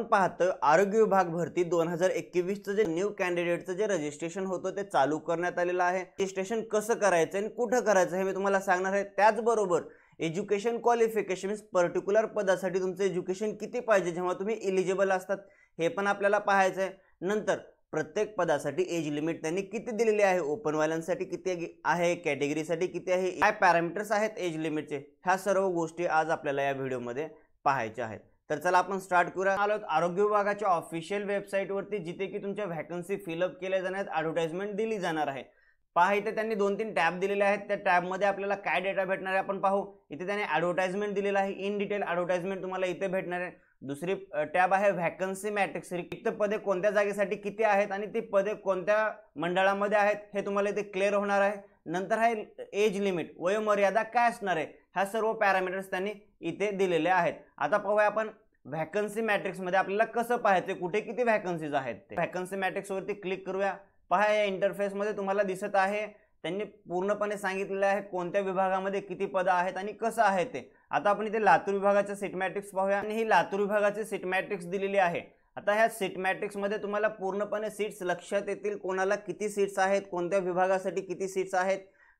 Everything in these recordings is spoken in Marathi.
आपण पाहतं आरोग्य विभाग भरती दोन हजार एकवीसचं जे न्यू कॅन्डिडेटचं जे रजिस्ट्रेशन होतं ते चालू करण्यात आलेलं आहे रजिस्ट्रेशन कसं करायचं आणि कुठं करायचं हे मी तुम्हाला सांगणार आहे त्याचबरोबर एज्युकेशन क्वालिफिकेशन पर्टिक्युलर पदासाठी तुमचं एज्युकेशन किती पाहिजे जेव्हा तुम्ही इलिजिबल असतात हे पण आपल्याला पाहायचं आहे नंतर प्रत्येक पदासाठी एज लिमिट त्यांनी किती दिलेली आहे ओपन वाल्यांसाठी किती आहे कॅटेगरीसाठी किती आहे काय पॅरामीटर्स आहेत एज लिमिटचे ह्या सर्व गोष्टी आज आपल्याला या व्हिडिओमध्ये पाहायच्या आहेत तर चला आपण स्टार्ट करूया आलो आरोग्य विभागाच्या ऑफिशियल वेबसाईटवरती जिथे की तुमच्या व्हॅकन्सी फिलअप केल्या जाणार आहेत ॲडव्हर्टाइजमेंट दिली जाणार आहे पहा इथे त्यांनी दोन तीन टॅब दिलेले आहेत त्या टॅबमध्ये आपल्याला काय डेटा भेटणार आहे आपण पाहू इथे त्यांनी ॲडव्हर्टाइजमेंट दिलेलं आहे इन डिटेल ॲडव्हर्टाइजमेंट तुम्हाला इथे भेटणार आहे दुसरी टॅब आहे व्हॅकन्सी मॅट्रिक्स रिक्त पदे कोणत्या जागेसाठी किती आहेत आणि ती पदे कोणत्या मंडळामध्ये आहेत हे तुम्हाला इथे क्लिअर होणार आहे नंतर आहे एज लिमिट वयोमर्यादा काय असणार आहे ह्या सर्व पॅरामीटर्स त्यांनी इथे दिलेले आहेत आता पाहूया आपण व्हॅकन्सी मॅट्रिक्समध्ये आपल्याला कसं पाहायचं कुठे किती व्हॅकन्सीज आहेत ते व्हॅकन्सी मॅट्रिक्सवरती क्लिक करूया पहा या इंटरफेसमध्ये तुम्हाला दिसत आहे त्यांनी पूर्णपणे सांगितलेलं आहे कोणत्या विभागामध्ये किती पदं आहेत आणि कसं आहे ते आता आपण इथे लातूर विभागाचे सीट मॅट्रिक्स पाहूया आणि ही लातूर विभागाची सीट मॅट्रिक्स दिलेली आहे आता ह्या सीट मॅट्रिक्समध्ये तुम्हाला पूर्णपणे सीट्स लक्षात येतील कोणाला किती सीट्स आहेत कोणत्या विभागासाठी किती सीट्स आहेत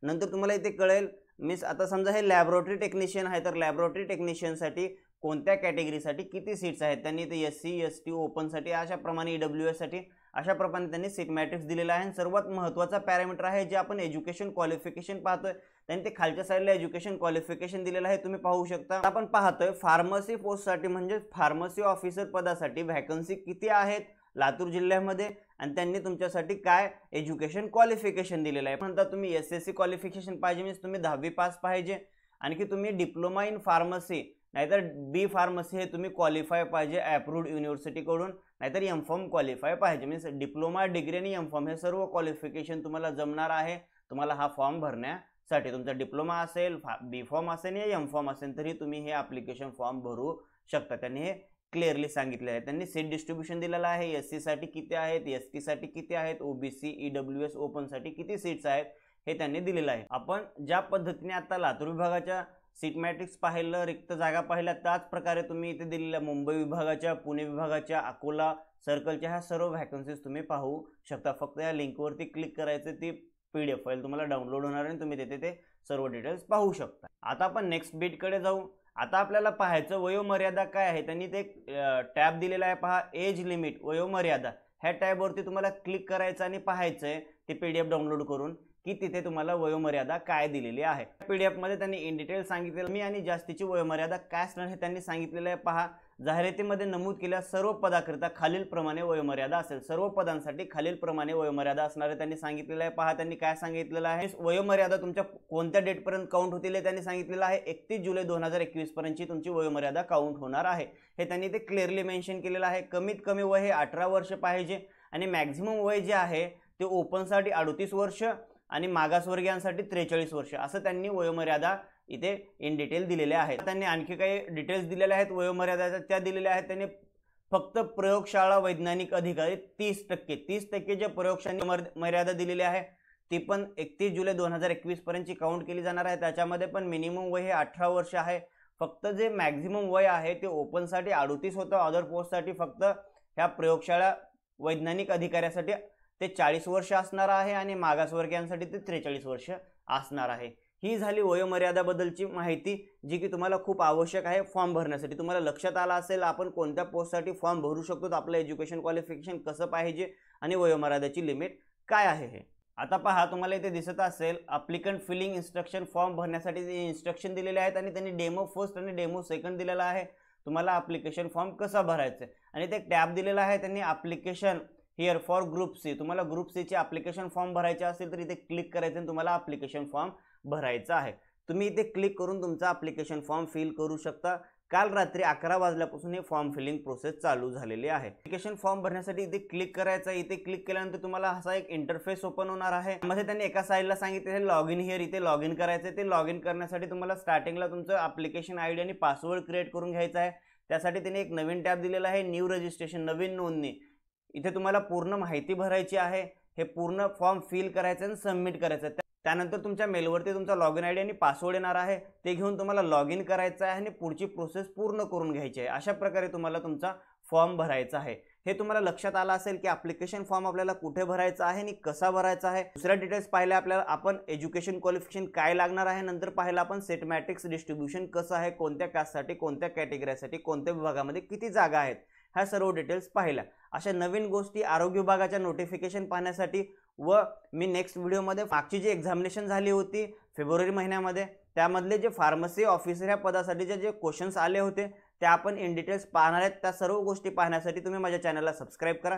नंतर तुम्हाला इथे कळेल मीन्स आता समजा हे लॅबोरेटरी टेक्निशियन आहे तर लॅबोरेटरी टेक्निशियनसाठी कोणत्या कॅटेगरीसाठी किती सीट्स आहेत त्यांनी इथे एस सी एस टी ओपनसाठी अशाप्रमाणे ई e डब्ल्यू एससाठी अशा प्रमाणे त्यांनी सीट मॅट्रिक्स दिलेला आहे आणि सर्वात महत्त्वाचा पॅरामीटर आहे जे आपण एज्युकेशन क्वालिफिकेशन पाहतोय त्यांनी ते खालच्या साईडला एज्युकेशन क्वालिफिकेशन दिलेलं आहे तुम्ही पाहू शकता आपण पाहतोय फार्मसी पोस्टसाठी म्हणजे फार्मसी ऑफिसर पदासाठी व्हॅकन्सी किती आहेत लातूर जिल्ह्यामध्ये आणि त्यांनी तुमच्यासाठी काय एज्युकेशन क्वालिफिकेशन दिलेलं आहे म्हणता तुम्ही एस एस सी क्वालिफिकेशन पाहिजे मीन्स म्हणजे तुम्ही दहावी पास पाहिजे आणखी तुम्ही डिप्लोमा इन फार्मसी नाहीतर बी फार्मसी हे तुम्ही क्वालिफाय पाहिजे ॲप्रूव्ड युनिव्हर्सिटीकडून नाहीतर एम फॉर्म क्वालिफाय पाहिजे मीन्स म्हणजे डिप्लोमा डिग्री आणि एम फॉर्म हे सर्व क्वालिफिकेशन तुम्हाला जमणार आहे तुम्हाला हा फॉर्म भरण्यासाठी तुमचा डिप्लोमा असेल फा बी फॉर्म असेल या एम फॉर्म असेल तरी तुम्ही हे ॲप्लिकेशन फॉर्म भरू शकता त्यांनी हे क्लिअरली सांगितले आहे त्यांनी सीट डिस्ट्रीब्युशन दिलेलं आहे एस सीसाठी किती आहेत एस टीसाठी किती आहेत ओबीसी ईडब्ल्यू एस ओपनसाठी किती सीट्स आहेत हे त्यांनी दिलेलं आहे आपण ज्या पद्धतीने आता लातूर विभागाच्या सीट मॅट्रिक्स पाहिलं रिक्त जागा पाहिल्या त्याच प्रकारे तुम्ही इथे दिलेल्या मुंबई विभागाच्या पुणे विभागाच्या अकोला सर्कलच्या ह्या सर्व व्हॅकन्सीज तुम्ही पाहू शकता फक्त या लिंकवरती क्लिक करायचं ती पी डी एफ फाईल तुम्हाला डाउनलोड होणार आणि तुम्ही तिथे ते सर्व डिटेल्स पाहू शकता आता आपण नेक्स्ट बीटकडे जाऊ आता आपल्याला पाहायचं वयोमर्यादा काय आहे त्यांनी ते टॅब दिलेला आहे पहा एज लिमिट वयोमर्यादा ह्या टॅबवरती तुम्हाला क्लिक करायचं आणि पाहायचं आहे ते पी डाउनलोड करून की तिथे तुम्हाला वयोमर्यादा काय दिलेली आहे एफमध्ये त्यांनी इन डिटेल सांगितलेलं मी आणि जास्तीची वयोमर्यादा काय असणार हे त्यांनी सांगितलेलं आहे पहा जाहिरातीमध्ये नमूद केल्या सर्व पदाकरिता खालीलप्रमाणे वयोमर्यादा असेल सर्व पदांसाठी खालीलप्रमाणे वयोमर्यादा असणार आहे त्यांनी सांगितलेलं आहे पहा त्यांनी काय सांगितलेलं आहे वयोमर्यादा तुमच्या कोणत्या डेटपर्यंत काउंट होतील हे त्यांनी सांगितलेलं आहे एकतीस जुलै दोन हजार एकवीसपर्यंतची पर्यंतची तुमची वयोमर्यादा काउंट होणार आहे हे त्यांनी ते क्लिअरली मेन्शन केलेलं आहे कमीत कमी वय हे अठरा वर्ष पाहिजे आणि मॅक्झिमम वय जे आहे ते ओपनसाठी अडतीस वर्ष आणि मागासवर्गीयांसाठी त्रेचाळीस वर्ष असं त्यांनी वयोमर्यादा इथे इन डिटेल दिलेल्या आहेत त्यांनी आणखी काही डिटेल्स दिलेल्या आहेत वयोमर्यादा त्या दिलेल्या आहेत त्यांनी फक्त प्रयोगशाळा वैज्ञानिक अधिकारी तीस टक्के तीस टक्के जे प्रयोगशाळा मर्यादा दिलेली आहे ती पण एकतीस जुलै दोन हजार एकवीसपर्यंतची काउंट केली जाणार आहे त्याच्यामध्ये पण मिनिमम वय हे अठरा वर्ष आहे फक्त जे मॅक्झिमम वय आहे ते ओपनसाठी अडोतीस होतं ऑदर पोस्टसाठी फक्त ह्या प्रयोगशाळा वैज्ञानिक अधिकाऱ्यासाठी ते चाळीस वर्ष असणार आहे आणि मागासवर्गीयांसाठी ते त्रेचाळीस वर्ष असणार आहे ही झाली वयोमर्यादाबद्दलची माहिती जी की तुम्हाला खूप आवश्यक आहे फॉर्म भरण्यासाठी तुम्हाला लक्षात आला असेल आपण कोणत्या पोस्टसाठी फॉर्म भरू शकतो आपलं एज्युकेशन क्वालिफिकेशन कसं पाहिजे आणि वयोमर्यादाची लिमिट काय आहे हे आता पहा तुम्हाला इथे दिसत असेल अप्लिकंट फिलिंग इन्स्ट्रक्शन फॉर्म भरण्यासाठी ते इन्स्ट्रक्शन दिलेले आहेत आणि त्यांनी डेमो फर्स्ट आणि डेमो सेकंड दिलेला आहे तुम्हाला अप्लिकेशन फॉर्म कसा भरायचा आहे आणि ते टॅब दिलेला आहे त्यांनी application here for group C तुम्हाला ग्रुप सीचे अप्लिकेशन फॉर्म भरायचे असेल तर इथे क्लिक करायचं आणि तुम्हाला अप्लिकेशन फॉर्म भरायचा आहे तुम्ही इथे क्लिक करून तुमचा अप्लिकेशन फॉर्म फिल करू शकता काल रात्री अकरा वाजल्यापासून हे फॉर्म फिलिंग प्रोसेस चालू झालेली आहे अप्लिकेशन फॉर्म भरण्यासाठी इथे क्लिक करायचं इथे क्लिक केल्यानंतर तुम्हाला असा एक इंटरफेस ओपन होणार आहे मध्ये त्यांनी एका साईडला सांगितले लॉग इन हिअर इथे लॉग इन करायचं ते लॉग इन करण्यासाठी तुम्हाला स्टार्टिंगला तुमचं ऍप्लिकेशन आय डी आणि पासवर्ड क्रिएट करून घ्यायचा आहे त्यासाठी त्यांनी एक नवीन टॅब दिलेला आहे न्यू रजिस्ट्रेशन नवीन नोंदणी इथे तुम्हाला पूर्ण माहिती भरायची आहे हे पूर्ण फॉर्म फिल करायचं आणि सबमिट करायचं आहे त्यानंतर तुमच्या मेलवरती तुमचा लॉग इन आय डी आणि पासवर्ड येणार आहे ते घेऊन तुम्हाला लॉग इन करायचं आहे आणि पुढची प्रोसेस पूर्ण करून घ्यायची आहे अशा प्रकारे तुम्हाला तुमचा फॉर्म भरायचा आहे हे तुम्हाला लक्षात आलं असेल की ॲप्लिकेशन फॉर्म आपल्याला कुठे भरायचा आहे आणि कसा भरायचा आहे दुसऱ्या डिटेल्स पाहिल्या आपल्याला आपण एज्युकेशन क्वालिफिकेशन काय लागणार आहे नंतर पाहिलं आपण सेट मॅट्रिक्स डिस्ट्रीब्युशन कसं आहे कोणत्या कास्टसाठी कोणत्या कॅटेगरीसाठी कोणत्या विभागामध्ये किती जागा आहेत ह्या सर्व डिटेल्स पाहिल्या अशा नवीन गोष्टी आरोग्य विभागाच्या नोटिफिकेशन पाहण्यासाठी व मी नेक्स्ट व्हिडिओमध्ये मागची जी एक्झामिनेशन झाली होती फेब्रुवारी महिन्यामध्ये त्यामधले जे फार्मसी ऑफिसर ह्या पदासाठीचे जे क्वेश्चन्स आले होते ते आपण इन डिटेल्स पाहणार आहेत त्या सर्व गोष्टी पाहण्यासाठी तुम्ही माझ्या चॅनलला सबस्क्राईब करा